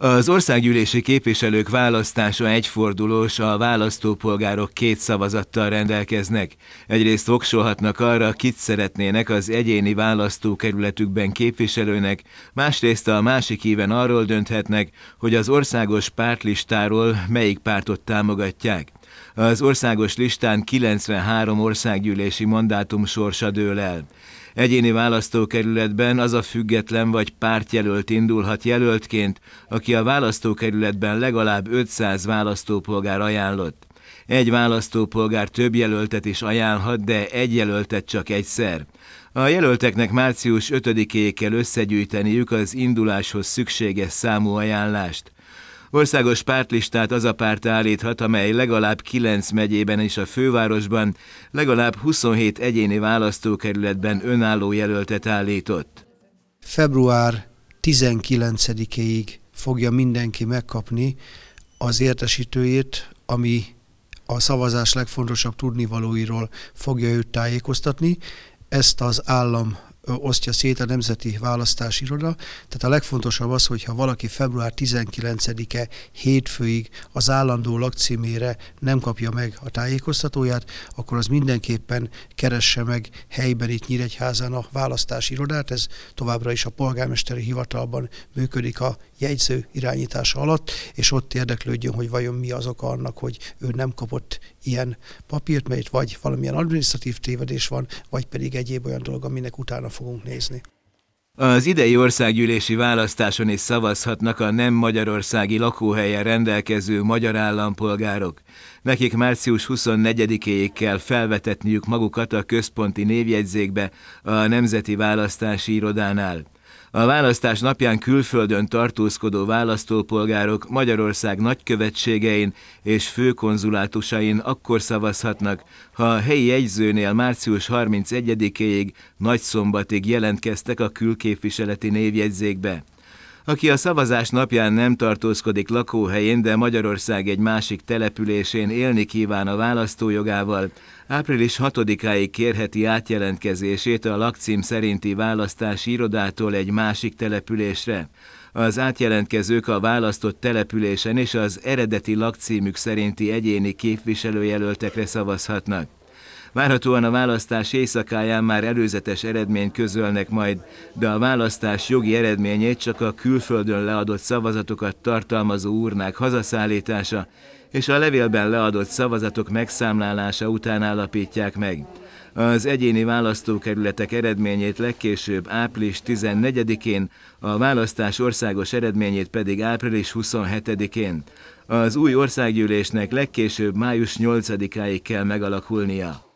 Az országgyűlési képviselők választása egyfordulós, a választópolgárok két szavazattal rendelkeznek. Egyrészt voksolhatnak arra, kit szeretnének az egyéni választókerületükben képviselőnek, másrészt a másik éven arról dönthetnek, hogy az országos pártlistáról melyik pártot támogatják. Az országos listán 93 országgyűlési mandátum sorsa dől el. Egyéni választókerületben az a független vagy pártjelölt indulhat jelöltként, aki a választókerületben legalább 500 választópolgár ajánlott. Egy választópolgár több jelöltet is ajánlhat, de egy jelöltet csak egyszer. A jelölteknek március 5-éig kell összegyűjteniük az induláshoz szükséges számú ajánlást. Országos pártlistát az a párt állíthat, amely legalább 9 megyében és a fővárosban, legalább 27 egyéni választókerületben önálló jelöltet állított. Február 19-ig fogja mindenki megkapni az értesítőjét, ami a szavazás legfontosabb tudnivalóiról fogja őt tájékoztatni. Ezt az állam osztja szét a Nemzeti Választási Iroda. Tehát a legfontosabb az, hogyha valaki február 19-e hétfőig az állandó lakcímére nem kapja meg a tájékoztatóját, akkor az mindenképpen keresse meg helyben itt Nyíregyházán a választási irodát. Ez továbbra is a polgármesteri hivatalban működik a jegyző irányítása alatt, és ott érdeklődjön, hogy vajon mi az oka annak, hogy ő nem kapott ilyen papírt, mert vagy valamilyen administratív tévedés van, vagy pedig egyéb olyan dolog, aminek utána fogunk nézni. Az idei országgyűlési választáson is szavazhatnak a nem magyarországi lakóhelyen rendelkező magyar állampolgárok. Nekik március 24-éig kell felvetetniük magukat a központi névjegyzékbe a Nemzeti Választási Irodánál. A választás napján külföldön tartózkodó választópolgárok Magyarország nagykövetségein és főkonzulátusain akkor szavazhatnak, ha a helyi jegyzőnél március 31-éig nagyszombatig jelentkeztek a külképviseleti névjegyzékbe aki a szavazás napján nem tartózkodik lakóhelyén, de Magyarország egy másik településén élni kíván a választójogával, április 6-áig kérheti átjelentkezését a lakcím szerinti választási irodától egy másik településre. Az átjelentkezők a választott településen és az eredeti lakcímük szerinti egyéni képviselőjelöltekre szavazhatnak. Várhatóan a választás éjszakáján már előzetes eredményt közölnek majd, de a választás jogi eredményét csak a külföldön leadott szavazatokat tartalmazó urnák hazaszállítása és a levélben leadott szavazatok megszámlálása után állapítják meg. Az egyéni választókerületek eredményét legkésőbb április 14-én, a választás országos eredményét pedig április 27-én. Az új országgyűlésnek legkésőbb május 8-áig kell megalakulnia.